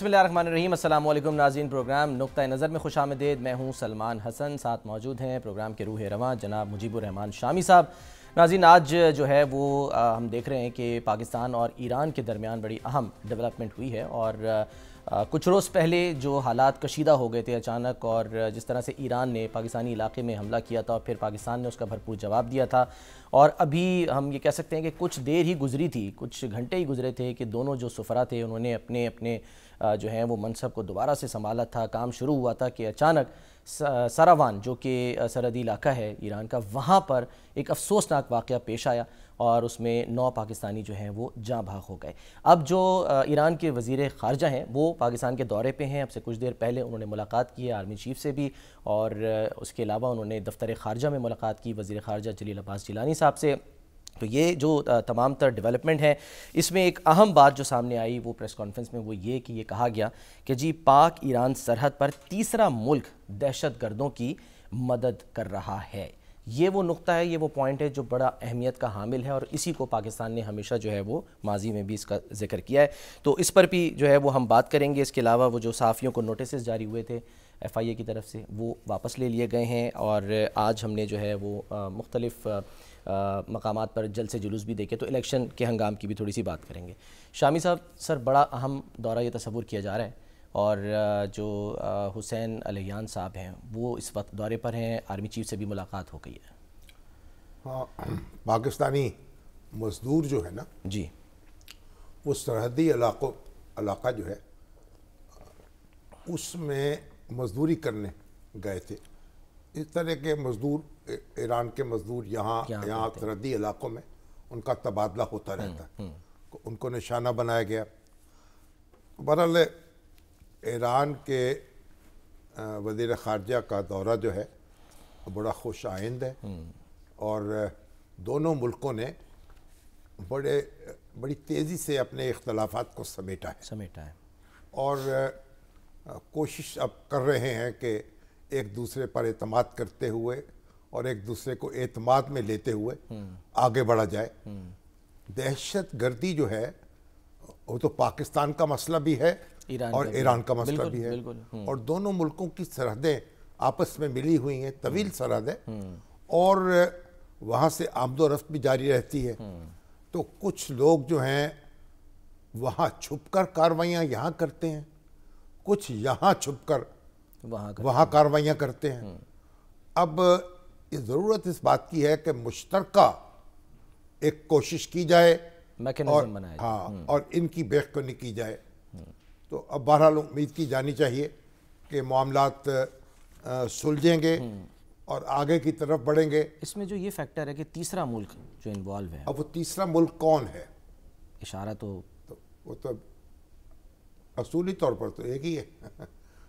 रहीम अल्लाम नाजीन प्रोग्राम नुक़ नज़र में खुश आमदेद मैं हूँ सलमान हसन साथ मौजूद हैं प्रोग्राम के रूह रवान जनाब मुजीबरहमान शामी साहब नाजीन आज जो है वो आ, हम देख रहे हैं कि पाकिस्तान और ईरान के दरमियान बड़ी अहम डेवलपमेंट हुई है और आ, कुछ रोज़ पहले जो हालात कशीदा हो गए थे अचानक और जिस तरह से ईरान ने पाकिस्तानी इलाके में हमला किया था और फिर पाकिस्तान ने उसका भरपूर जवाब दिया था और अभी हम ये कह सकते हैं कि कुछ देर ही गुजरी थी कुछ घंटे ही गुजरे थे कि दोनों जो सफरा थे उन्होंने अपने अपने जो है वो मनसब को दोबारा से संभाला था काम शुरू हुआ था कि अचानक सरावान जो कि सरहदी इलाका है ईरान का वहाँ पर एक अफसोसनाक वाक़ पेश आया और उसमें नौ पाकिस्तानी जो हैं वो जाँ भाग हो गए अब जो ईरान के वजीर ख़ारजा हैं वो पाकिस्तान के दौरे पे हैं अब से कुछ देर पहले उन्होंने मुलाकात की है आर्मी चीफ से भी और उसके अलावा उन्होंने दफ्तर ख़ारजा में मुलाकात की वज़ी ख़ारजा जलील अब्बास जिलानी साहब से तो ये जो तमाम तर डेवलपमेंट है इसमें एक अहम बात जो सामने आई वो प्रेस कॉन्फ्रेंस में वो ये कि ये कहा गया कि जी पाक ईरान सरहद पर तीसरा मुल्क दहशत गर्दों की मदद कर रहा है ये वो नुक्ता है ये वो पॉइंट है जो बड़ा अहमियत का हामिल है और इसी को पाकिस्तान ने हमेशा जो है वो माजी में भी इसका जिक्र किया है तो इस पर भी जो है वो हम बात करेंगे इसके अलावा वो जो साफ़ियों को नोटिस जारी हुए थे एफ़ आई ए की तरफ से वो वापस ले लिए गए हैं और आज हमने जो है वो मुख्तलफ मकाम पर जल से जुलूस भी देखे तो इलेक्शन के हंगाम की भी थोड़ी सी बात करेंगे शामी साहब सर बड़ा अहम दौरा ये तस्वूर किया जा रहा है और जो हुसैन अलियान साहब हैं वो इस वक्त दौरे पर हैं आर्मी चीफ से भी मुलाकात हो गई है हाँ पाकिस्तानी मजदूर जो है ना जी वो सरहदी इलाकों इलाका जो है उसमें मजदूरी करने गए थे इस तरह के मजदूर ईरान के मजदूर यहाँ यहाँ सरहदी इलाकों में उनका तबादला होता हम्म, रहता है हम्म। उनको निशाना बनाया गया बहरहाल ईरान के वजीर खारजा का दौरा जो है बड़ा खुश आइंद है हम्म। और दोनों मुल्कों ने बड़े बड़ी तेज़ी से अपने इख्तलाफात को समेटा है समेटा है और कोशिश अब कर रहे हैं कि एक दूसरे पर अतमाद करते हुए और एक दूसरे को एतमाद में लेते हुए हम्म। आगे बढ़ा जाए हम्म। दहशत गर्दी जो है वो तो पाकिस्तान का मसला भी है इरान और ईरान का मसला भी है हम्म। और दोनों मुल्कों की सरहदें आपस में मिली हुई हैं तवील सरहदें और वहाँ से आमदोरफ्त भी जारी रहती है तो कुछ लोग जो हैं वहाँ छुप कर कार्रवाइयाँ यहाँ करते हैं कुछ यहाँ छुप कर वहाँ वहाँ कार्रवाइयाँ करते हैं हम्म। अब ये ज़रूरत इस बात की है कि मुश्तर एक कोशिश की जाए और बनाया हाँ हम्म। और इनकी बेखनी की जाए हम्म। तो अब बहरहाल उम्मीद की जानी चाहिए कि मामला सुलझेंगे और आगे की तरफ बढ़ेंगे इसमें जो ये फैक्टर है कि तीसरा मुल्क जो इन्वॉल्व है अब वो तीसरा मुल्क कौन है इशारा तो, तो वो तो असूली तौर पर तो एक ही है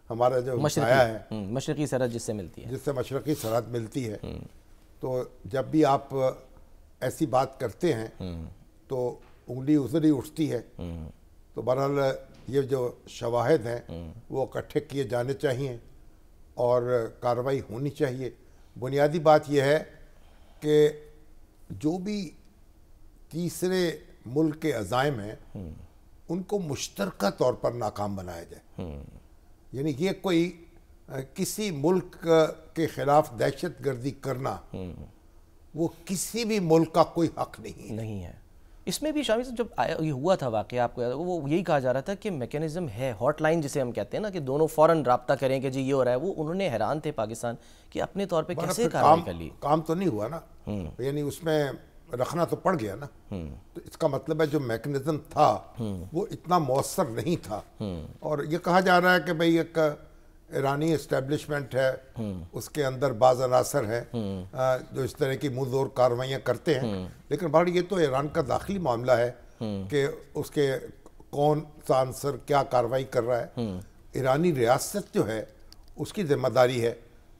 हमारा जो मशरक़ी है हम्म, मशरक़ी सरहद जिससे मिलती है जिससे मशरक़ी सरहद मिलती है हम्म। तो जब भी आप ऐसी बात करते हैं हम्म। तो उंगली उधर ही उठती है तो बहरहाल ये जो शवाहद हैं वो इकट्ठे किए जाने चाहिए और कार्रवाई होनी चाहिए बुनियादी बात यह है कि जो भी तीसरे मुल्क के अजायम हैं उनको मुश्तरक तौर पर नाकाम बनाया जाए यानी ये कोई किसी मुल्क के खिलाफ दहशत गर्दी करना हम्म। वो किसी भी मुल्क का कोई हक नहीं है नहीं है इसमें भी शामिल जब आया ये हुआ था वाक़ आपको याद वो यही कहा जा रहा था कि मैकेनिज्म है हॉटलाइन जिसे हम कहते हैं ना कि दोनों फ़ौरन रबता करें कि जी ये हो रहा है वो उन्होंने हैरान थे पाकिस्तान कि अपने तौर पर कैसे काम कर ली काम तो नहीं हुआ ना हम्म। यानी उसमें रखना तो पड़ गया ना तो इसका मतलब है जो मैकेनिज्म था वो इतना मौसर नहीं था और ये कहा जा रहा है कि भाई एक ईरानी इस्टेब्लिशमेंट है उसके अंदर बाज अनासर है जो इस तरह की मुंह कार्रवाइयाँ करते हैं लेकिन बहर ये तो ईरान का दाखिली मामला है कि उसके कौन सा आंसर क्या कार्रवाई कर रहा है ईरानी रियासत जो है उसकी जिम्मेदारी है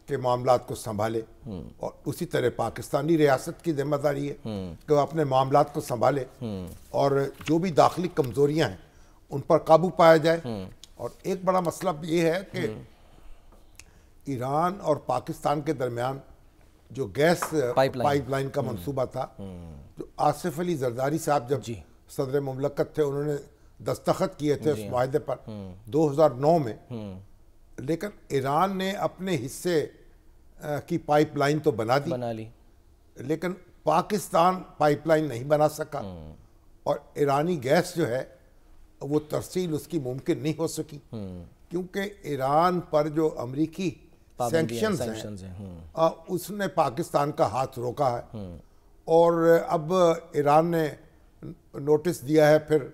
के मामला को संभाले हम्म। और उसी तरह पाकिस्तानी रियासत की जिम्मेदारी है हम्म। कि वह अपने मामला को संभाले हम्म। और जो भी दाखिली कमजोरियां हैं उन पर काबू पाया जाए और एक बड़ा मसला ये है कि ईरान और पाकिस्तान के दरमियान जो गैस पाइपलाइन का मनसूबा था जो आसिफ अली जरदारी साहब जब सदर ममलकत थे उन्होंने दस्तखत किए थे उस माहे पर नौ में लेकिन ईरान ने अपने हिस्से की पाइपलाइन तो बना दी बना ली लेकिन पाकिस्तान पाइपलाइन नहीं बना सका हम्म। और ईरानी गैस जो है वो तरसील उसकी मुमकिन नहीं हो सकी हम्म। क्योंकि ईरान पर जो अमरीकी सेंक्शन हैं हम्म। उसने पाकिस्तान का हाथ रोका है और अब ईरान ने नोटिस दिया है फिर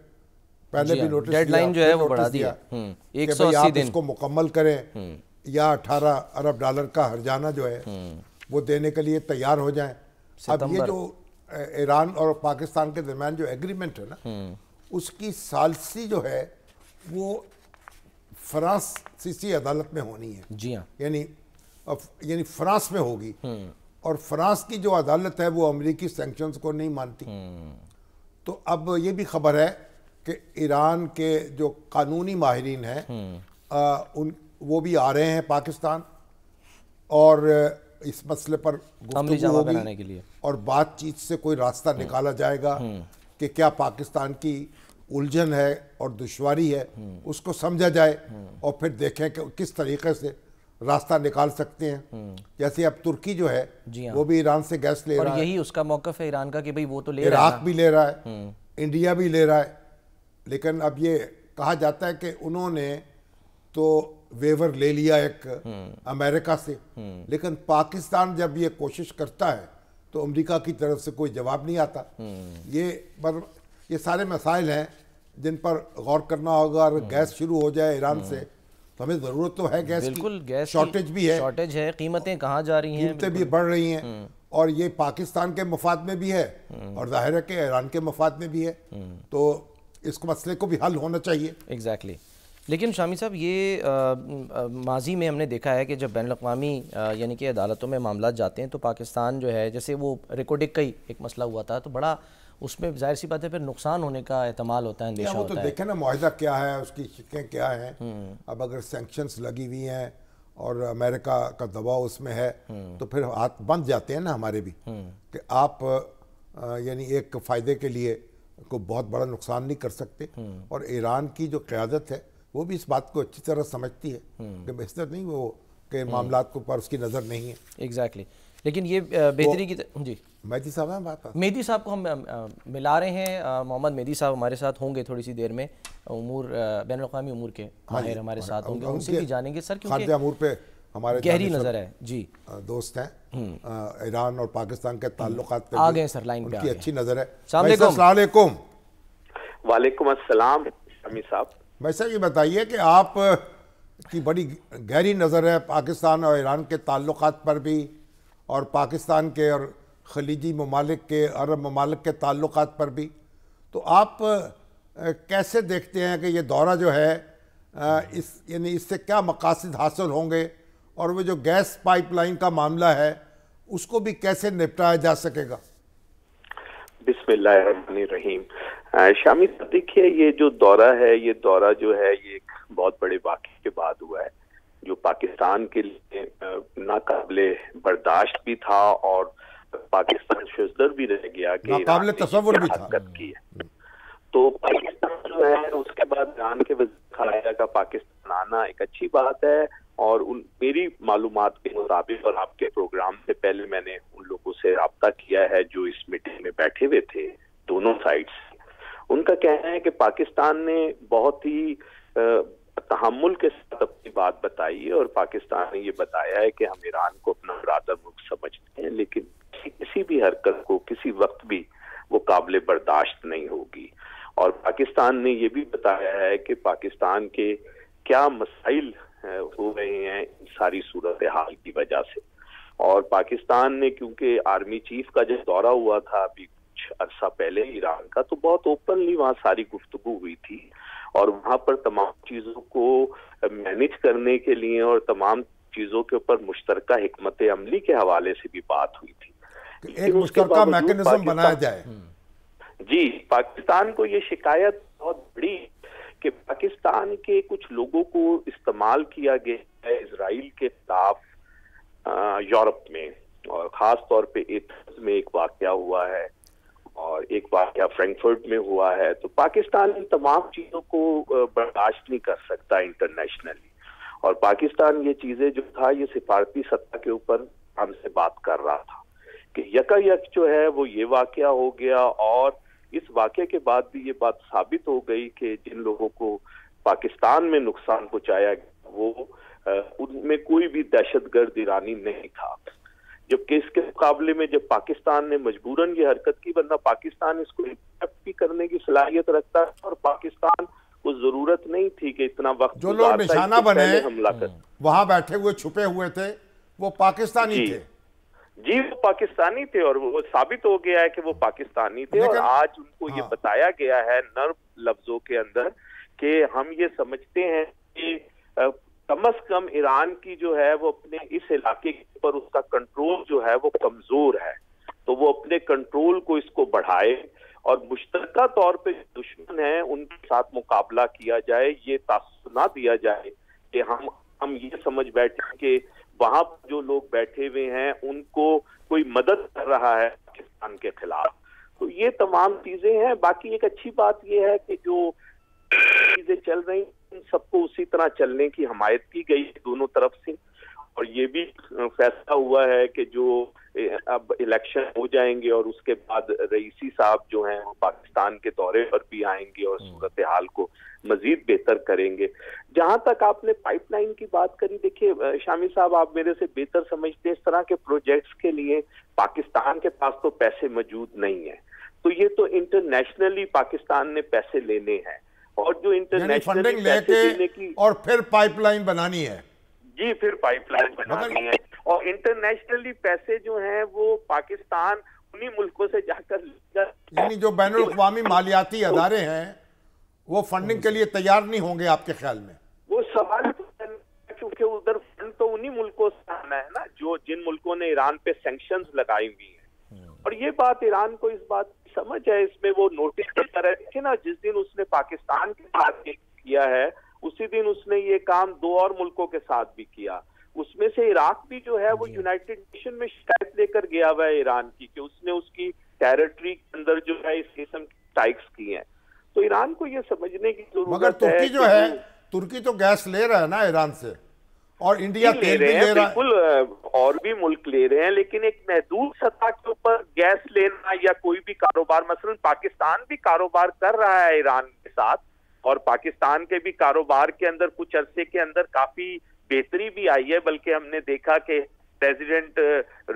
पहले भी नोटिस हाँ, डेडलाइन जो है वो बढ़ा दिया हम्म, एक सौ आप दिन। इसको मुकम्मल करें हम्म। या अठारह अरब डॉलर का हरजाना जो है हम्म। वो देने के लिए तैयार हो जाए अब ये जो ईरान और पाकिस्तान के दरमियान जो एग्रीमेंट है ना उसकी सालसी जो है वो फ्रांसीसी अदालत में होनी है जी हाँ यानी यानी फ्रांस में होगी और फ्रांस की जो अदालत है वो अमेरिकी सेंक्शंस को नहीं मानती तो अब ये भी खबर है कि ईरान के जो कानूनी माहरीन हैं हम्म। उन वो भी आ रहे हैं पाकिस्तान और इस मसले पर के लिए और बातचीत से कोई रास्ता हम्म। निकाला जाएगा हम्म। कि क्या पाकिस्तान की उलझन है और दुश्वारी है उसको समझा जाए और फिर देखें कि किस तरीके से रास्ता निकाल सकते हैं जैसे अब तुर्की जो है जी हाँ। वो भी ईरान से गैस ले रहा है यही उसका मौकफ है ईरान का कि भाई वो तो ले इराक भी ले रहा है इंडिया भी ले रहा है लेकिन अब ये कहा जाता है कि उन्होंने तो वेवर ले लिया एक अमेरिका से लेकिन पाकिस्तान जब ये कोशिश करता है तो अमेरिका की तरफ से कोई जवाब नहीं आता ये पर ये सारे मसाइल हैं जिन पर गौर करना होगा अगर गैस शुरू हो जाए ईरान से तो हमें ज़रूरत तो है गैस बिल्कुल गैस शॉर्टेज भी है शॉर्टेज है कीमतें कहाँ जा रही हैं कीमतें भी बढ़ रही हैं हम्म। और ये पाकिस्तान के मफाद में भी है हम्म। और जाहिर है कि ईरान के मफाद में भी है हम्म। तो इसको मसले को भी हल होना चाहिए एग्जैक्टली exactly. लेकिन शामी साहब ये आ, आ, माजी में हमने देखा है कि जब बैन अवी यानी कि अदालतों में मामला जाते हैं तो पाकिस्तान जो है जैसे वो रिकॉर्डिक का ही एक मसला हुआ था तो बड़ा उसमें जाहिर सी बात है फिर नुकसान होने का एहतमाल होता है अंदेशा वो तो देखें ना माहा क्या है उसकी शिकें क्या हैं हम्म। अब अगर सेंक्शंस लगी हुई हैं और अमेरिका का दबाव उसमें है हम्म। तो फिर हाथ बंद जाते हैं ना हमारे भी हम्म। कि आप यानी एक फ़ायदे के लिए को बहुत बड़ा नुकसान नहीं कर सकते और ईरान की जो क्यादत है वो भी इस बात को अच्छी तरह समझती है कि बेहतर नहीं वो के मामला को पर उसकी नज़र नहीं है एग्जैक्टली exactly. लेकिन ये बेहतरी की जी मेहदी साहब हैं बात मेहदी साहब को हम मिला रहे हैं मोहम्मद मेहदी साहब हमारे साथ होंगे थोड़ी सी देर में उमूर बैन अवी उमूर के हाँ माहिर हमारे साथ होंगे उनसे भी जानेंगे सर क्योंकि पे हमारे गहरी नजर है जी दोस्त हैं हम्म। ईरान और पाकिस्तान के ताल्लुक आ गए सर लाइन उनकी अच्छी नजर है वालेकुम अस्सलाम शमी साहब भाई साहब ये बताइए कि आप की बड़ी गहरी नज़र है पाकिस्तान और ईरान के ताल्लुक पर भी और पाकिस्तान के और खलीजी ममालिक के अरब ममालिक के ताल्लुक पर भी तो आप कैसे देखते हैं कि ये दौरा जो है इस यानी इससे क्या मकासद हासिल होंगे और वो जो गैस पाइपलाइन का मामला है उसको भी कैसे निपटाया जा सकेगा बिस्मिल्लाहिर्रहमानिर्रहीम शामी देखिए ये जो दौरा है ये दौरा जो है ये एक बहुत बड़े वाक्य के बाद हुआ है जो पाकिस्तान के लिए नाकाबले बर्दाश्त भी था और पाकिस्तान शुजदर भी रह गया कि नाकाबले तस्वर भी था की है तो पाकिस्तान जो है उसके बाद जान के वजी खारजा का पाकिस्तान आना एक अच्छी बात है और उन मेरी मालूम के मुताबिक और आपके प्रोग्राम से पहले मैंने उन लोगों से रबता किया है जो इस मीटिंग में बैठे हुए थे दोनों साइड उनका कहना है कि पाकिस्तान ने बहुत ही तहमुल के साथ अपनी बात बताई है और पाकिस्तान ने ये बताया है कि हम ईरान को अपना बरदर मुल्क समझते हैं लेकिन किसी भी हरकत को किसी वक्त भी वो काबिल बर्दाश्त नहीं होगी और पाकिस्तान ने ये भी बताया है कि पाकिस्तान के क्या मसाइल हो रहे हैं सारी सूरत हाल की वजह से और पाकिस्तान ने क्योंकि आर्मी चीफ का जब दौरा हुआ था अभी कुछ अरसा पहले ईरान का तो बहुत ओपनली वहाँ सारी गुफ्तु हुई थी और वहाँ पर तमाम चीज़ों को मैनेज करने के लिए और तमाम चीज़ों के ऊपर मुश्तर हमत अमली के हवाले से भी बात हुई थी एक मैकेनिज्म बनाया जाए जी पाकिस्तान को ये शिकायत बहुत कि पाकिस्तान के कुछ लोगों को इस्तेमाल किया गया है इसराइल के खिलाफ यूरोप में और ख़ास तौर पे इथ में एक वाक़ हुआ है और एक वाक़ फ्रैंकफर्ट में हुआ है तो पाकिस्तान इन तमाम चीज़ों को बर्दाश्त नहीं कर सकता इंटरनेशनली और पाकिस्तान ये चीज़ें जो था ये सिफारती सत्ता के ऊपर हमसे बात कर रहा था कि यकायक जो है वो ये वाक़ हो गया और इस वाक्य के बाद भी ये बात साबित हो गई कि जिन लोगों को पाकिस्तान में नुकसान पहुंचाया गया वो उनमें कोई भी दहशतगर्द ईरानी नहीं था जबकि इसके मुकाबले में जब पाकिस्तान ने मजबूरन ये हरकत की वरना पाकिस्तान इसको भी करने की सलाहियत रखता है और पाकिस्तान को जरूरत नहीं थी कि इतना वक्त जो लोग निशाना बने हमला कर वहां बैठे हुए छुपे हुए थे वो पाकिस्तानी थे जी वो पाकिस्तानी थे और वो साबित हो गया है कि वो पाकिस्तानी थे और आज उनको हाँ। ये बताया गया है नर्म लफ्जों के अंदर कि हम ये समझते हैं कि कम अज कम ईरान की जो है वो अपने इस इलाके पर उसका कंट्रोल जो है वो कमजोर है तो वो अपने कंट्रोल को इसको बढ़ाए और मुश्तर तौर पे दुश्मन है उनके साथ मुकाबला किया जाए ये ना दिया जाए कि हम हम ये समझ बैठे कि वहां पर जो लोग बैठे हुए हैं उनको कोई मदद कर रहा है पाकिस्तान के खिलाफ तो ये तमाम चीजें हैं बाकी एक अच्छी बात यह है कि जो चीजें चल रही उन सबको उसी तरह चलने की हमायत की गई दोनों तरफ से और ये भी फैसला हुआ है कि जो अब इलेक्शन हो जाएंगे और उसके बाद रईसी साहब जो हैं वो पाकिस्तान के दौरे पर भी आएंगे और हम्म। सूरत हाल को मजीद बेहतर करेंगे जहां तक आपने पाइपलाइन की बात करी देखिए शामी साहब आप मेरे से बेहतर समझते हैं इस तरह के प्रोजेक्ट्स के लिए पाकिस्तान के पास तो पैसे मौजूद नहीं है तो ये तो इंटरनेशनली पाकिस्तान ने पैसे लेने हैं और जो इंटरनेशनल और फिर पाइपलाइन बनानी है जी फिर पाइपलाइन बनानी है और इंटरनेशनली पैसे जो हैं वो पाकिस्तान उन्हीं मुल्कों से जाकर यानी जो बैन अवी मालियाती अदारे हैं वो फंडिंग के लिए तैयार नहीं होंगे आपके ख्याल में वो सवाल तो क्योंकि उधर फंड तो उन्हीं मुल्कों से आना है ना जो जिन मुल्कों ने ईरान पे सेंक्शन लगाई हुई है हम्म। और ये बात ईरान को इस बात की समझ है इसमें वो नोटिस देता है देखिए ना जिस दिन उसने पाकिस्तान के साथ किया है उसी दिन उसने ये काम दो और मुल्कों के साथ भी किया उसमें से इराक भी जो है वो यूनाइटेड नेशन में शिकायत लेकर गया हुआ है ईरान की कि उसने उसकी टेरिटरी के अंदर जो है इस किस्म की स्ट्राइक्स की हैं तो ईरान को यह समझने की जरूरत मगर तुर्की है जो है तुर्की तो गैस ले रहा है ना ईरान से और इंडिया ले, रहे हैं बिल्कुल और भी मुल्क ले रहे हैं लेकिन एक महदूद सतह के ऊपर गैस लेना या कोई भी कारोबार मसलन पाकिस्तान भी कारोबार कर रहा है ईरान के साथ और पाकिस्तान के भी कारोबार के अंदर कुछ अरसे के अंदर काफी बेहतरी भी आई है बल्कि हमने देखा कि प्रेसिडेंट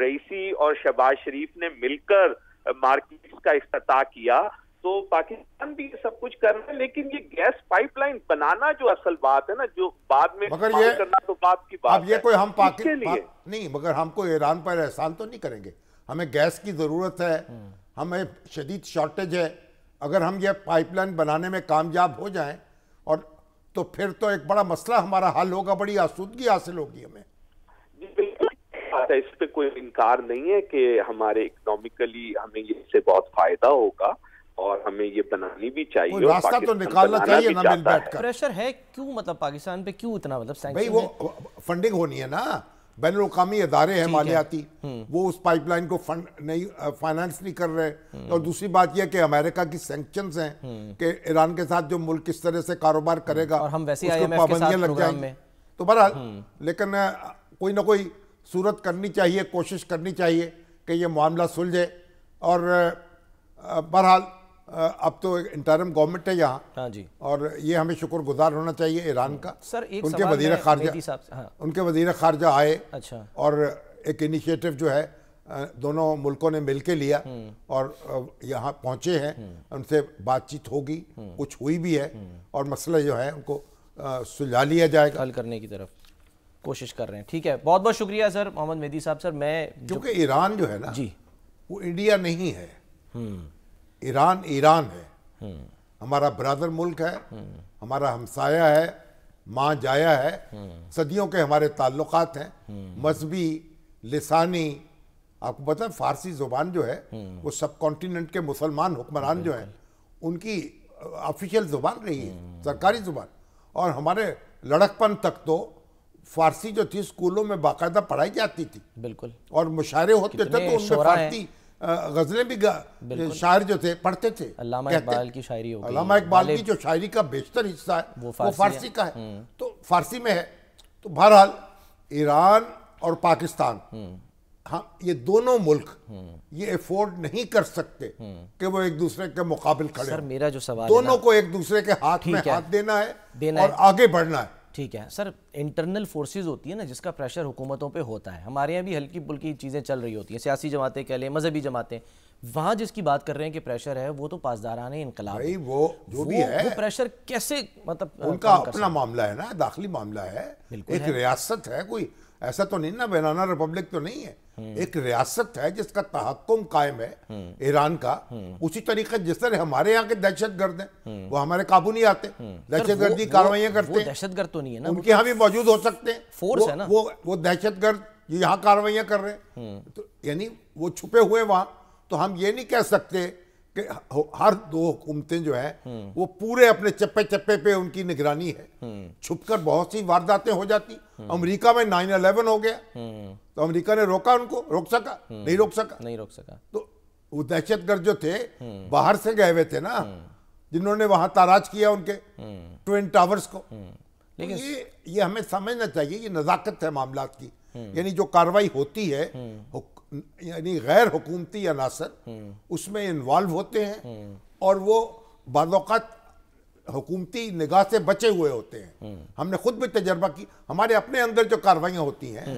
रईसी और शहबाज शरीफ ने मिलकर मार्केट्स का इफ्त किया तो पाकिस्तान भी ये सब कुछ कर रहे हैं लेकिन ये गैस पाइपलाइन बनाना जो असल बात है ना जो बाद में मगर ये करना तो बात की बात अब ये कोई हम पाकिस्तान नहीं मगर हमको ईरान पर एहसान तो नहीं करेंगे हमें गैस की ज़रूरत है हम्म। हमें शदीद शॉर्टेज है अगर हम ये पाइपलाइन बनाने में कामयाब हो जाएं और तो फिर तो एक बड़ा मसला हमारा हल होगा बड़ी आसूदगी हासिल होगी हमें इस पे कोई इनकार नहीं है कि हमारे इकोनॉमिकली हमें इससे बहुत फायदा होगा और हमें ये बनानी भी चाहिए रास्ता तो निकालना चाहिए ना मिल बैठ कर प्रेशर है क्यों मतलब पाकिस्तान पे क्यों इतना मतलब भाई वो फंडिंग होनी है ना बैन अवी इदारे हैं मालियाती है। हम्म। वो उस पाइपलाइन को फंड नहीं फाइनेंस नहीं कर रहे हम्म। और दूसरी बात यह कि अमेरिका की सैंक्शन हैं हम्म। कि ईरान के साथ जो मुल्क किस तरह से कारोबार करेगा और हम वैसे पाबंदियां लग जाएंगे तो बरा लेकिन कोई ना कोई सूरत करनी चाहिए कोशिश करनी चाहिए कि यह मामला सुलझे और बहरहाल अब तो इंटरम गवर्नमेंट है यहाँ हाँ जी और ये हमें शुक्रगुजार होना चाहिए ईरान का हम्म। सर एक उनके वजी खारजा हाँ। उनके वजीर खारजा आए अच्छा और एक इनिशिएटिव जो है दोनों मुल्कों ने मिल के लिया हम्म। और यहाँ पहुँचे हैं हम्म। उनसे बातचीत होगी कुछ हुई भी है और मसला जो है उनको सुलझा लिया जाएगा हल करने की तरफ कोशिश कर रहे हैं ठीक है बहुत बहुत शुक्रिया सर मोहम्मद मेदी साहब सर मैं क्योंकि ईरान जो है ना जी वो इंडिया नहीं है ईरान ईरान है हम्म। हमारा ब्रदर मुल्क है हमारा हमसाया है माँ जाया है हम्म। सदियों के हमारे ताल्लुक हैं हम्म। मजहबी लसानी आपको पता है फारसी ज़ुबान जो है वो सब कॉन्टीनेंट के मुसलमान हुक्मरान जो हैं उनकी ऑफिशियल ज़ुबान रही है सरकारी ज़ुबान और हमारे लड़कपन तक तो फारसी जो थी स्कूलों में बाकायदा पढ़ाई जाती थी बिल्कुल और मुशायरे होते थे तो उनमें फारसी गज़लें भी शायर जो थे पढ़ते थे इकबाल की शायरी अलामा इकबाल की जो शायरी का बेहतर हिस्सा है वो फारसी, वो फारसी का है हम्म। तो फारसी में है तो बहरहाल ईरान और पाकिस्तान हम्म। हाँ ये दोनों मुल्क हम्म। ये अफोर्ड नहीं कर सकते कि वो एक दूसरे के मुकाबले खड़े सर मेरा जो सवाल दोनों को एक दूसरे के हाथ में हाथ देना है और आगे बढ़ना है ठीक है सर इंटरनल फोर्सेस होती है ना जिसका प्रेशर हुकूमतों पे होता है हमारे यहाँ भी हल्की पुल्की चीज़ें चल रही होती हैं सियासी जमातें कह लें मजहबी जमातें वहाँ जिसकी बात कर रहे हैं कि प्रेशर है वो तो पासदारान इनकलाब वो जो वो, भी है वो प्रेशर कैसे मतलब उनका अपना मामला है ना दाखिली मामला है एक रियासत है कोई ऐसा तो नहीं ना बेनाना रिपब्लिक तो नहीं है हम्म। एक रियासत है जिसका तहकुम कायम है हम्म। ईरान का हम्म। उसी तरीके जिस तरह हमारे यहाँ के दहशत गर्द है वो हमारे काबू नहीं आते दहशत गर्दी कार्रवाई करते हैं दहशत गर्द तो नहीं है ना उनके तो यहाँ भी मौजूद हो सकते हैं फोर्स है ना वो वो दहशत गर्द यहाँ कार्रवाइया कर रहे हैं तो यानी वो छुपे हुए वहां तो हम ये नहीं कह सकते कि हर दो हुकूमतें जो है वो पूरे अपने चप्पे चप्पे पे उनकी निगरानी है छुपकर बहुत सी वारदातें हो जाती अमेरिका में नाइन अलेवन हो गया तो अमेरिका ने रोका उनको रोक सका नहीं रोक सका नहीं रोक सका तो वो दहशतगर्द जो थे बाहर से गए हुए थे ना जिन्होंने वहां ताराज किया उनके ट्विन टावर्स को हम्म। तो लेकिन ये ये हमें समझना चाहिए ये नज़ाकत है मामला की यानी जो कार्रवाई होती है हम्म। यानी गैर हुकूमती अनासर उसमें इन्वॉल्व होते हैं और वो बाज़ात हुकूमती निगाह से बचे हुए होते हैं हमने खुद भी तजर्बा की हमारे अपने अंदर जो कार्रवाइयाँ होती हैं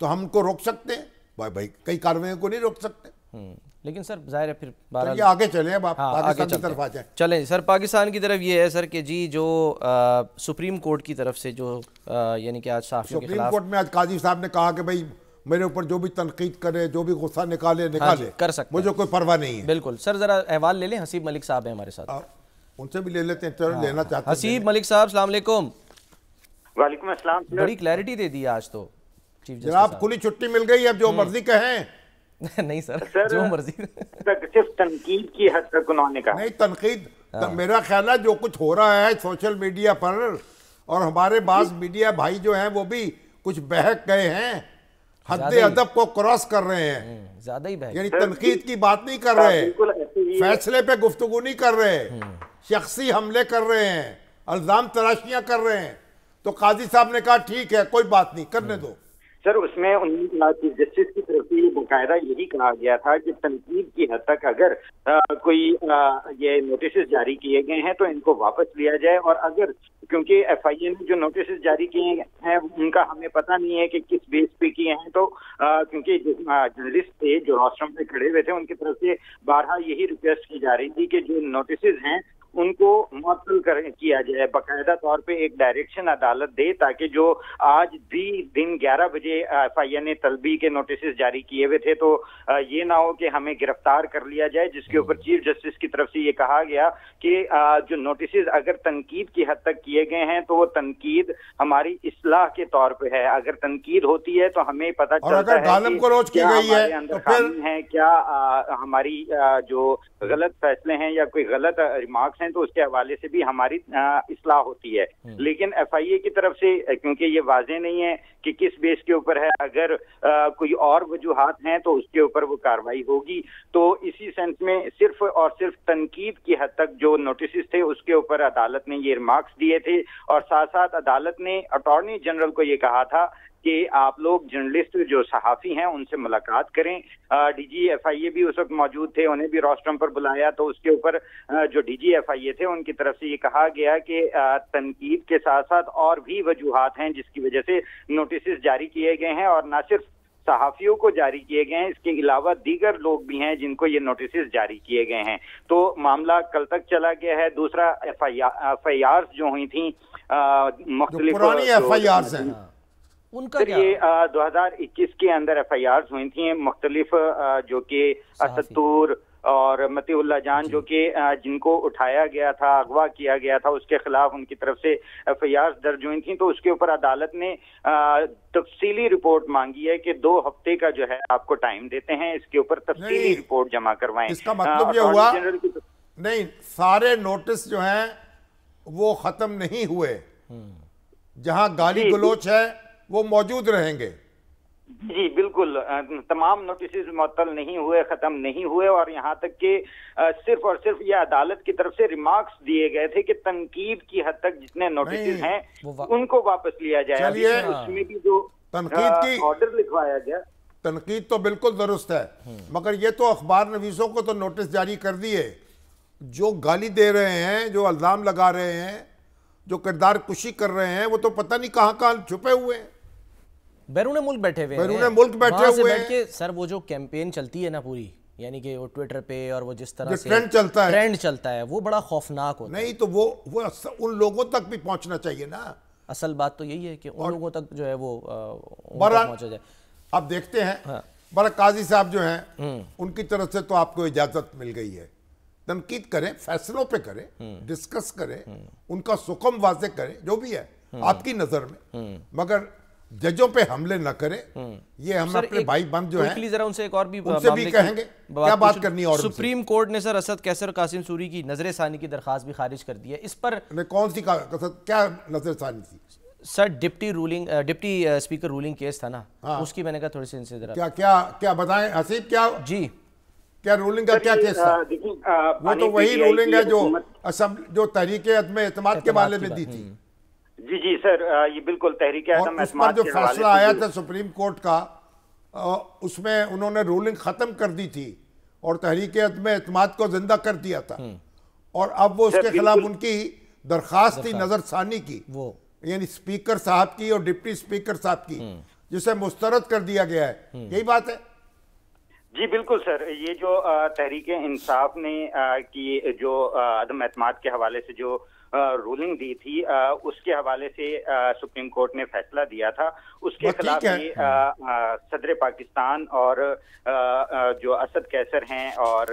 तो हम उनको रोक सकते हैं भाई भाई कई कार्रवाइयों को नहीं रोक सकते लेकिन सर जाहिर है फिर तो ये आगे चले अब आप हाँ, पाकिस्तान की तरफ आ जाए चलें सर पाकिस्तान की तरफ ये है सर कि जी जो आ, सुप्रीम कोर्ट की तरफ से जो यानी कि आज साफियों के सुप्रीम कोर्ट में आज काजी साहब ने कहा कि भाई मेरे ऊपर जो भी तनकीद करे जो भी गुस्सा निकाले हाँ निकाले हाँ कर सकते मुझे कोई परवाह नहीं है बिल्कुल सर जरा अहवाल ले लें हसीब मलिक साहब है हमारे साथ उनसे भी ले लेते हैं हाँ, लेना चाहते हसीब मलिक साहब सलामकुम वालेकुम बड़ी क्लैरिटी दे दी आज तो जनाब खुली छुट्टी मिल गई अब जो हम्म। मर्जी कहें नहीं सर, सर जो मर्जी सिर्फ तनकीद की हद तक उन्होंने कहा नहीं तनकीद हाँ। मेरा ख्याल है जो कुछ हो रहा है सोशल मीडिया पर और हमारे पास मीडिया भाई जो हैं वो भी कुछ बहक गए हैं हद अदब को क्रॉस कर रहे हैं हम्म, ज्यादा ही यानी तनकीद की बात नहीं कर रहे हैं फैसले पे गुफ्तु नहीं कर रहे हम्म। शख्सी हमले कर रहे हैं अल्जाम तराशियां कर रहे हैं तो काजी साहब ने कहा ठीक है कोई बात नहीं करने हम्म। दो सर उसमें चीफ जस्टिस की तरफ से बाकायदा यही कहा गया था कि तनकीद की हद तक अगर आ, कोई आ, ये नोटिस जारी किए गए हैं तो इनको वापस लिया जाए और अगर क्योंकि एफ आई ए ने जो नोटिस जारी किए हैं उनका हमें पता नहीं है कि किस बेस पे किए हैं तो आ, क्योंकि जर्नलिस्ट थे जो हॉस्टम पे खड़े हुए थे उनकी तरफ से बारह यही रिक्वेस्ट की जा रही थी कि जो नोटिस हैं उनको मअतल कर किया जाए बाकायदा तौर पे एक डायरेक्शन अदालत दे ताकि जो आज भी दिन 11 बजे एफ आई ने तलबी के नोटिस जारी किए हुए थे तो ये ना हो कि हमें गिरफ्तार कर लिया जाए जिसके ऊपर हम्म। चीफ जस्टिस की तरफ से ये कहा गया कि जो नोटिस अगर तनकीद की हद तक किए गए हैं तो वो तनकीद हमारी इसलाह के तौर पर है अगर तनकीद होती है तो हमें पता चलता है को रोज तो है क्या हमारी जो गलत फैसले हैं या कोई गलत रिमार्क्स हैं तो उसके हवाले से भी हमारी इसलाह होती है हम्म। लेकिन एफ आई ए की तरफ से क्योंकि ये वाजे नहीं है कि किस बेस के ऊपर है अगर आ, कोई और वजूहत हैं तो उसके ऊपर वो कार्रवाई होगी तो इसी सेंस में सिर्फ और सिर्फ तनकीद की हद तक जो नोटिस थे उसके ऊपर अदालत ने ये रिमार्क्स दिए थे और साथ साथ अदालत ने अटॉर्नी जनरल को ये कहा था कि आप लोग जर्नलिस्ट जो सहाफ़ी हैं उनसे मुलाकात करें डीजी एफआईए भी उस वक्त मौजूद थे उन्हें भी रोस्ट्रम पर बुलाया तो उसके ऊपर जो डीजी एफआईए थे उनकी तरफ से ये कहा गया कि तनकीद के साथ साथ और भी वजूहत हैं जिसकी वजह से नोटिस जारी किए गए हैं और ना सिर्फ सहाफ़ियों को जारी किए गए हैं इसके अलावा दीगर लोग भी हैं जिनको ये नोटिस जारी किए गए हैं तो मामला कल तक चला गया है दूसरा एफ आई आर जो हुई थी मुख्तलिफ उनका क्या? ये दो हजार इक्कीस के अंदर एफ आई आर हुई थी मुख्तलिफ जो कि असतूर और मतीउल्ला जान जो कि जिनको उठाया गया था अगवा किया गया था उसके खिलाफ उनकी तरफ से एफ आई आर दर्ज हुई थी तो उसके ऊपर अदालत ने तफसीली रिपोर्ट मांगी है कि दो हफ्ते का जो है आपको टाइम देते हैं इसके ऊपर तफसीली रिपोर्ट जमा करवाएं इसका मतलब ये हुआ तो- नहीं सारे नोटिस जो हैं वो खत्म नहीं हुए हम्म। जहां गाली गलोच तो- है वो मौजूद रहेंगे जी बिल्कुल तमाम नोटिस मअतल नहीं हुए ख़त्म नहीं हुए और यहाँ तक कि सिर्फ और सिर्फ ये अदालत की तरफ से रिमार्क्स दिए गए थे कि तनकीद की हद तक जितने नोटिस हैं वा... उनको वापस लिया जाए तो उसमें भी जो तनकीद की ऑर्डर लिखवाया गया तनकीद तो बिल्कुल दुरुस्त है हम्म। मगर ये तो अखबार नवीसों को तो नोटिस जारी कर दिए जो गाली दे रहे हैं जो अल्ज़ाम लगा रहे हैं जो किरदार कुशी कर रहे हैं वो तो पता नहीं कहाँ कहाँ छुपे हुए हैं बैरून मुल्क बैठे हुए बैरून मुल्क बैठे हुए बैठ के सर वो जो कैंपेन चलती है ना पूरी यानी कि वो ट्विटर पे और वो जिस तरह से ट्रेंड चलता है ट्रेंड चलता है वो बड़ा खौफनाक होता नहीं तो वो वो उन लोगों तक भी पहुंचना चाहिए ना असल बात तो यही है कि उन लोगों तक जो है वो पहुंचा जाए आप देखते हैं हाँ। बड़ा काजी साहब जो है हम्म। उनकी तरफ से तो आपको इजाजत मिल गई है तनकीद करें फैसलों पे करें हम्म। डिस्कस करें हम्म। उनका सुकम वाजे करें जो भी है आपकी नजर में मगर जजों पे हमले न करें हम्म। ये हम अपने भाई बंद जो है जरा उनसे एक और भी उनसे भी कहेंगे क्या बात करनी और सुप्रीम कोर्ट ने सर असद कैसर कासिम सूरी की नजर सानी की दरखास्त भी खारिज कर दी है इस पर कौन सी क्या नजर सानी थी sir deputy ruling deputy speaker ruling case था ना हाँ। उसकी मैंने कहा थोड़ी सी इनसे जरा क्या क्या क्या बताएं हसीब क्या जी क्या रूलिंग का क्या केस था वो तो वही रूलिंग है जो जो तरीके में एतमाद के बारे में दी थी हम्म। जी जी सर ये बिल्कुल तहरीक आदम उस पर जो फैसला आया था सुप्रीम कोर्ट का उसमें उन्होंने रूलिंग ख़त्म कर दी थी और तहरीक अदम अतमाद को जिंदा कर दिया था हम्म। और अब वो उसके खिलाफ उनकी दरखास्त थी नज़रसानी की वो यानी स्पीकर साहब की और डिप्टी स्पीकर साहब की हम्म। जिसे मुस्तरद कर दिया गया है हम्म। यही बात है जी बिल्कुल सर ये जो तहरीक इंसाफ ने की जो अदम एतम के हवाले से जो रूलिंग दी थी उसके हवाले से सुप्रीम कोर्ट ने फैसला दिया था उसके खिलाफ भी सदर पाकिस्तान और जो असद कैसर हैं और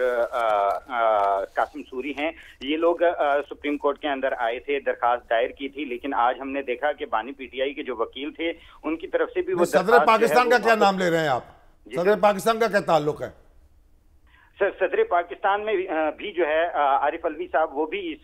कासिम सूरी हैं ये लोग सुप्रीम कोर्ट के अंदर आए थे दरखास्त दायर की थी लेकिन आज हमने देखा कि बानी पीटीआई के जो वकील थे उनकी तरफ से भी वो सदर पाकिस्तान का क्या नाम ले रहे हैं आप सदर पाकिस्तान का क्या ताल्लुक है सर सदर पाकिस्तान में भी जो है आरिफ अलवी साहब वो भी इस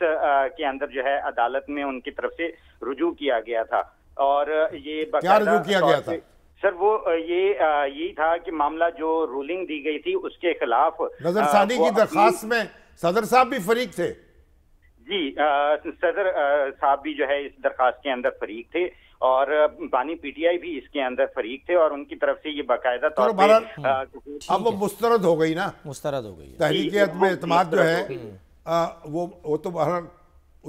के अंदर जो है अदालत में उनकी तरफ से रुजू किया गया था और ये क्या रुजू किया गया था सर वो ये यही था कि मामला जो रूलिंग दी गई थी उसके खिलाफ नजरसानी की दरखास्त में सदर साहब भी फरीक थे जी आ, सदर साहब भी जो है इस दरखास्त के अंदर फरीक थे और बानी पीटीआई भी इसके अंदर फरीक थे और उनकी तरफ से ये बाकायदा तौर पर अब वो मुस्तरद हो गई ना मुस्तरद हो गई तहरीके में अतमाद हाँ, जो है वो वो तो बहर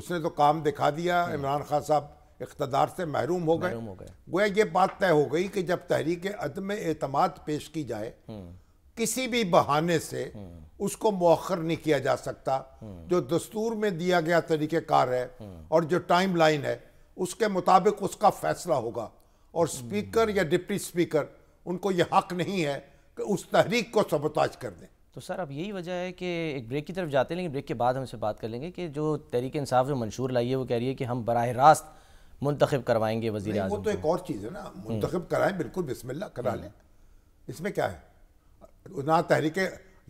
उसने तो काम दिखा दिया हम्म। इमरान खान साहब इकतदार से महरूम हो गए गोया ये बात तय हो गई कि जब तहरीक अदम एतमाद पेश की जाए हम्म। किसी भी बहाने से हम्म। उसको मौखर नहीं किया जा सकता जो दस्तूर में दिया गया तरीक़ेकार है और जो टाइम लाइन है उसके मुताबिक उसका फैसला होगा और स्पीकर या डिप्टी स्पीकर उनको यह हक नहीं है कि उस तहरीक को सबोताज कर दें तो सर अब यही वजह है कि एक ब्रेक की तरफ जाते हैं लेकिन ब्रेक के बाद हमसे बात कर लेंगे कि जो तहरीक इंसाफ जो मंशूर लाई है वो कह रही है कि हम बरह रास्त मुंतखब करवाएंगे वजी वो तो एक और चीज़ है ना हम्म। मुंतखब कराएं बिल्कुल बिस्मिल्ला करा हम्म। लें इसमें क्या है ना तहरीक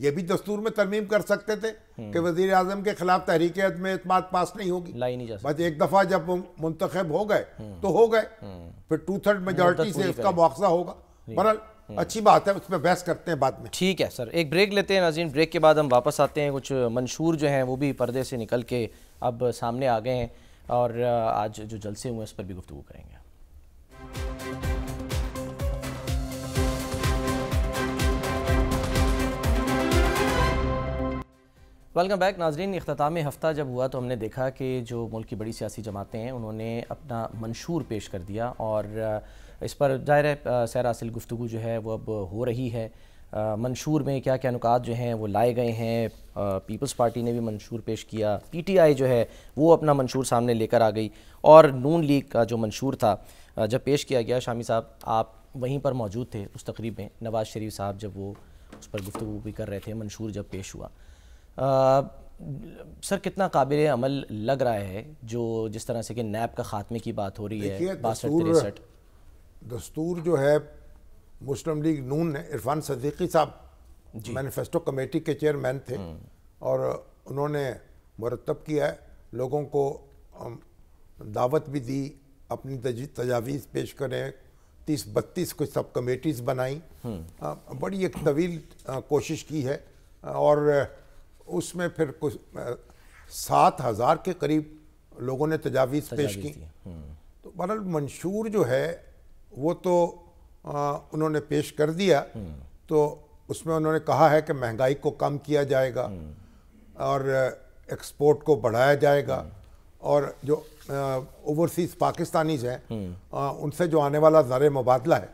ये भी दस्तूर में तरमीम कर सकते थे हम्म। कि वजीर अजम के खिलाफ तहरीक में इतमाद पास नहीं होगी लाई नहीं जा बस एक दफ़ा जब मुंतखब हो गए हम्म। तो हो गए हम्म। फिर टू थर्ड मेजोरिटी से उसका मुआवजा होगा बहरहाल अच्छी बात है उस पर बहस करते हैं बाद में ठीक है सर एक ब्रेक लेते हैं नाजीन ब्रेक के बाद हम वापस आते हैं कुछ मंशूर जो हैं वो भी पर्दे से निकल के अब सामने आ गए हैं और आज जो जलसे हुए हैं उस पर भी गुफ्तु करेंगे वेलकम बैक नाजरीन अख्ताम हफ़्ता जब हुआ तो हमने देखा कि जो मुल्क की बड़ी सियासी जमातें हैं उन्होंने अपना मंशूर पेश कर दिया और इस पर जाहिर सैर हासिल गुफ्तु जो है वो अब हो रही है मंशूर में क्या क्या नुकात जो हैं वो लाए गए हैं पीपल्स पार्टी ने भी मंशूर पेश किया पीटीआई जो है वो अपना मंशूर सामने लेकर आ गई और नून लीग का जो मंशूर था जब पेश किया गया शामी साहब आप वहीं पर मौजूद थे उस तकरीब में नवाज़ शरीफ साहब जब वो उस पर गुफ्तु भी कर रहे थे मंशूर जब पेश हुआ आ, सर कितना काबिल अमल लग रहा है जो जिस तरह से कि नैब का खात्मे की बात हो रही है बासठ दस्तूर जो है मुस्लिम लीग नून ने इरफान सदीकी साहब मैनिफेस्टो कमेटी के चेयरमैन थे हम्म। और उन्होंने मुरतब किया है लोगों को दावत भी दी अपनी तजावीज़ पेश करें तीस बत्तीस कुछ सब कमेटीज़ बनाई हम्म। बड़ी एक तवील कोशिश की है और उसमें फिर कुछ सात हज़ार के करीब लोगों ने तजावीज़ पेश की हम्म। तो बहरल मंशूर जो है वो तो आ, उन्होंने पेश कर दिया हम्म। तो उसमें उन्होंने कहा है कि महंगाई को कम किया जाएगा हम्म। और एक्सपोर्ट को बढ़ाया जाएगा और जो ओवरसीज़ पाकिस्तानीज हैं उनसे जो आने वाला ज़र मुबादला है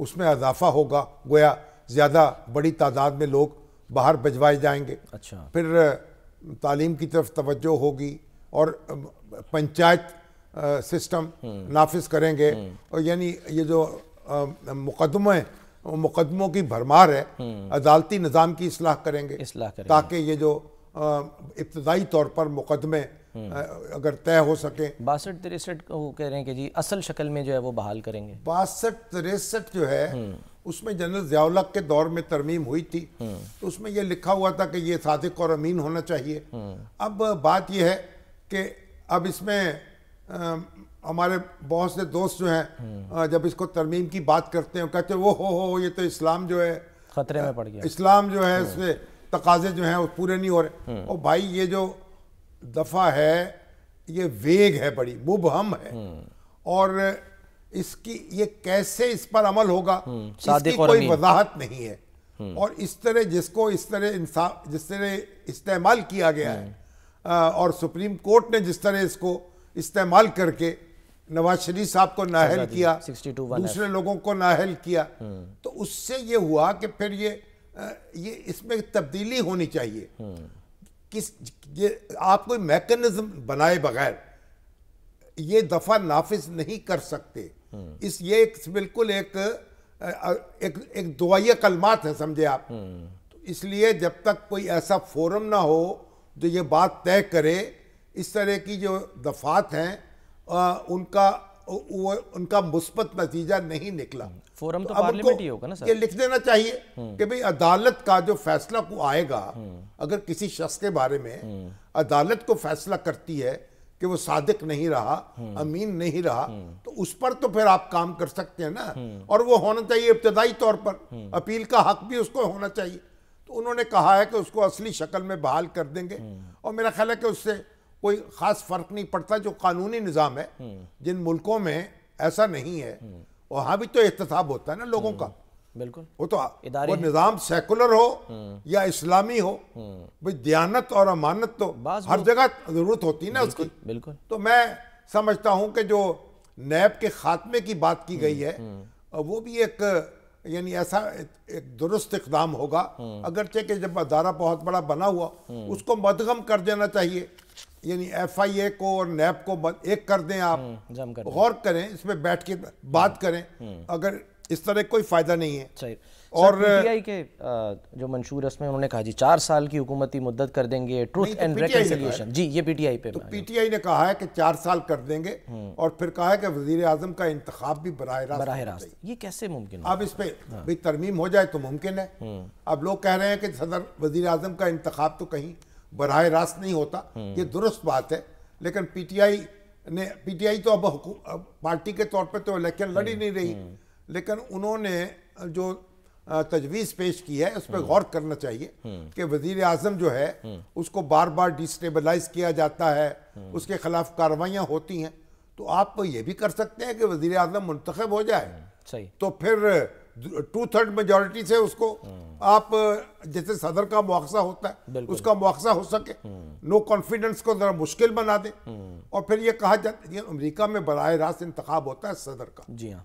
उसमें इजाफा होगा गोया ज़्यादा बड़ी तादाद में लोग बाहर भिजवाए जाएंगे अच्छा फिर तालीम की तरफ तवज्जो होगी और पंचायत सिस्टम हम्म। नाफिज करेंगे हम्म। और यानी ये जो मुकदमे मुकदमों की भरमार है हम्म। अदालती निज़ाम की असलाह करेंगे ताकि ये जो इब्तदाई तौर पर मुकदमे अगर तय हो सके बासठ तिरसठ कह रहे हैं कि जी असल शक्ल में जो है वो बहाल करेंगे बासठ तिरसठ जो है उसमें जनरल जयालक के दौर में तरमीम हुई थी हम्म। तो उसमें यह लिखा हुआ था कि ये सादिक और अमीन होना चाहिए हम्म। अब बात यह है कि अब इसमें हमारे बहुत से दोस्त जो हैं हम्म। जब इसको तरमीम की बात करते हैं कहते हैं वो हो हो ये तो इस्लाम जो है खतरे में पड़ गया इस्लाम जो है उसमें तकाजे जो हैं वो पूरे नहीं हो रहे और भाई ये जो दफ़ा है ये वेग है बड़ी मुबहम है और इसकी ये कैसे इस पर अमल होगा हम्म, इसकी कोई वजाहत नहीं है हम्म। और इस तरह जिसको इस तरह इंसान जिस तरह इस्तेमाल किया गया है हम्म। और सुप्रीम कोर्ट ने जिस तरह इसको इस्तेमाल करके नवाज शरीफ साहब को नाहल किया दूसरे लोगों को नाहल किया तो उससे ये हुआ कि फिर ये ये इसमें तब्दीली होनी चाहिए किस ये आप कोई मैकेनिज्म बनाए बगैर ये दफा नाफिज नहीं कर सकते हम्म। इस ये एक बिल्कुल एक एक एक दुआई कलमात है समझे आप हम्म। तो इसलिए जब तक कोई ऐसा फोरम ना हो जो ये बात तय करे इस तरह की जो दफात हैं उनका वो उनका मुस्बत नतीजा नहीं निकला हम्म। फोरम तो, तो पार्लियामेंट ही होगा ना सर ये लिख देना चाहिए कि भाई अदालत का जो फैसला को आएगा अगर किसी शख्स के बारे में अदालत को फैसला करती है कि वो सादिक नहीं रहा अमीन नहीं रहा तो उस पर तो फिर आप काम कर सकते हैं ना और वो होना चाहिए इब्तदाई तौर पर अपील का हक भी उसको होना चाहिए तो उन्होंने कहा है कि उसको असली शक्ल में बहाल कर देंगे और मेरा ख्याल है कि उससे कोई ख़ास फ़र्क नहीं पड़ता जो कानूनी निज़ाम है जिन मुल्कों में ऐसा नहीं है वहाँ भी तो एहतसाब होता है ना लोगों का बिल्कुल वो तो वो निज़ाम सेकुलर हो हम्म। या इस्लामी हो भाई दयानत और अमानत तो हर जगह ज़रूरत होती है ना उसकी बिल्कुल तो मैं समझता हूँ कि जो नैब के खात्मे की बात की गई है हम्म, हम्म। वो भी एक यानी ऐसा एक दुरुस्त इकदाम होगा अगरचे कि जब अदारा बहुत बड़ा बना हुआ उसको मदगम कर देना चाहिए यानी एफ आई ए को और नैब को एक कर दें आप गौर करें इसमें बैठ के बात करें अगर इस तरह कोई फ़ायदा नहीं है सही और पीटीआई के जो मंशूर में उन्होंने कहा जी चार साल की हुकूमती मुद्दत कर देंगे ट्रूथ एंड रेकन्सिलिएशन जी ये पीटीआई पे तो पीटीआई ने कहा है कि चार साल कर देंगे हम्म। और फिर कहा है कि वजीर आजम का इंतखाब भी बरह रास्त बरह रास्त ये कैसे मुमकिन अब इस पे हाँ। भी तरमीम हो जाए तो मुमकिन है हम्म। अब लोग कह रहे हैं कि सदर वजीर आजम का इंतखाब तो कहीं बरह रास्त नहीं होता हम्म। ये दुरुस्त बात है लेकिन पीटीआई ने पीटीआई तो अब पार्टी के तौर पर तो इलेक्शन लड़ ही नहीं रही लेकिन उन्होंने जो तजवीज़ पेश की है उस पर हम्म। गौर करना चाहिए हम्म। कि वजीर अजम जो है हम्म। उसको बार बार डिस्टेबलाइज किया जाता है उसके खिलाफ कार्रवाइयाँ होती हैं तो आप ये भी कर सकते हैं कि वजीर अजम मुंतखब हो जाए सही तो फिर टू थर्ड मेजोरिटी से उसको आप जैसे सदर का मुआवजा होता है उसका मुआवजा हो सके नो कॉन्फिडेंस को ज़रा मुश्किल बना दे और फिर ये कहा जाता है अमरीका में बरह रास्त इंतखब होता है सदर का जी हाँ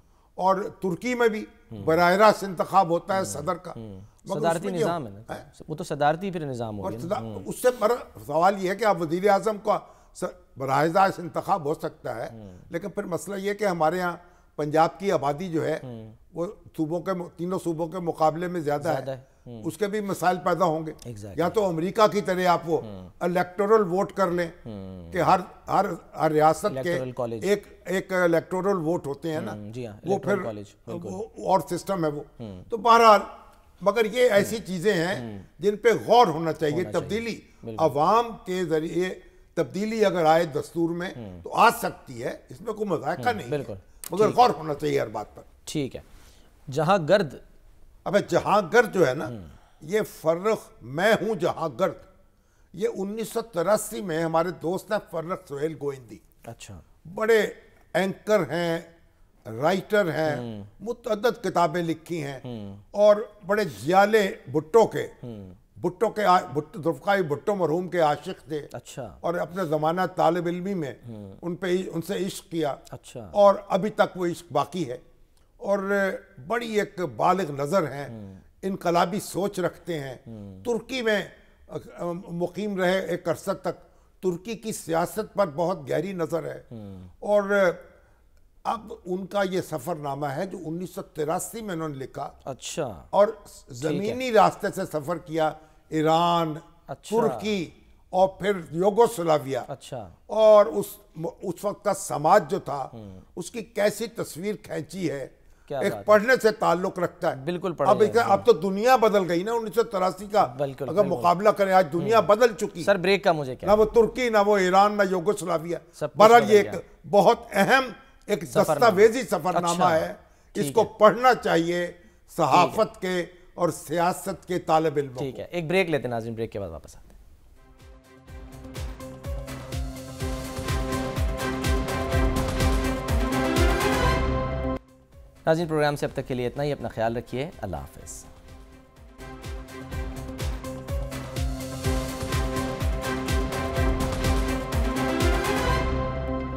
और तुर्की में भी बर रास्त इंतखब होता है सदर का हम्म। सदारती निज़ाम है ना वो तो सदारती फिर निज़ाम हो हम्म। उससे पर सवाल ये है कि आप वजीर अजम का बर रास्त इंतखब हो सकता है हम्म। लेकिन फिर मसला ये कि हमारे यहाँ पंजाब की आबादी जो है वो सूबों के तीनों सूबों के मुकाबले में ज़्यादा है हम्म। उसके भी मिसाइल पैदा होंगे exactly. या तो अमेरिका की तरह आप वो इलेक्टोरल हम्म। वोट कर लें हम्म। कि हर हर हर रियासत के college. एक एक इलेक्टोरल वोट होते हैं ना जी हाँ, वो फिर वो और सिस्टम है वो तो बहरहाल मगर ये ऐसी चीज़ें हैं जिन पे गौर होना चाहिए तब्दीली अवाम के जरिए तब्दीली अगर आए दस्तूर में तो आ सकती है इसमें कोई मजाक नहीं बिल्कुल मगर गौर होना चाहिए हर बात पर ठीक है जहाँ गर्द अब जहांगर जो है ना ये फर्रुख मैं हूँ जहांगर ये उन्नीस में हमारे दोस्त हैं फर्रुख सोहेल गोइंदी अच्छा बड़े एंकर हैं राइटर हैं मुतद किताबें लिखी हैं और बड़े जियाले भुट्टो के भुट्टो के भुट्टो भुट्टो मरहूम के आशिक थे अच्छा और अपने ज़माना तालब इलमी में उन पे उनसे इश्क किया अच्छा और अभी तक वो इश्क बाकी है और बड़ी एक बालग नज़र हैं इनकलाबी सोच रखते हैं तुर्की में मुकीम रहे एक अरसद तक तुर्की की सियासत पर बहुत गहरी नज़र है और अब उनका ये सफरनामा है जो उन्नीस में उन्होंने लिखा अच्छा और जमीनी रास्ते से सफर किया ईरान अच्छा। तुर्की और फिर योगोस्लाविया अच्छा और उस उस वक्त का समाज जो था हम्म। उसकी कैसी तस्वीर खींची है एक पढ़ने से ताल्लुक रखता है बिल्कुल अब अब तो दुनिया बदल गई ना उन्नीस सौ तिरासी का बिल्कुल अगर मुकाबला करें आज दुनिया हम्म। बदल चुकी सर ब्रेक का मुझे क्या ना वो तुर्की ना वो ईरान ना योगोस्लाविया बहरहाल ये एक बहुत अहम एक दस्तावेजी सफरनामा अच्छा, है इसको पढ़ना चाहिए सहाफत के और सियासत के तालब इल्म ठीक है एक ब्रेक लेते हैं नाजिम ब्रेक के बाद वापस आते नाजिन प्रोग्राम से अब तक के लिए इतना ही अपना ख्याल रखिए अल्लाह हाफिज़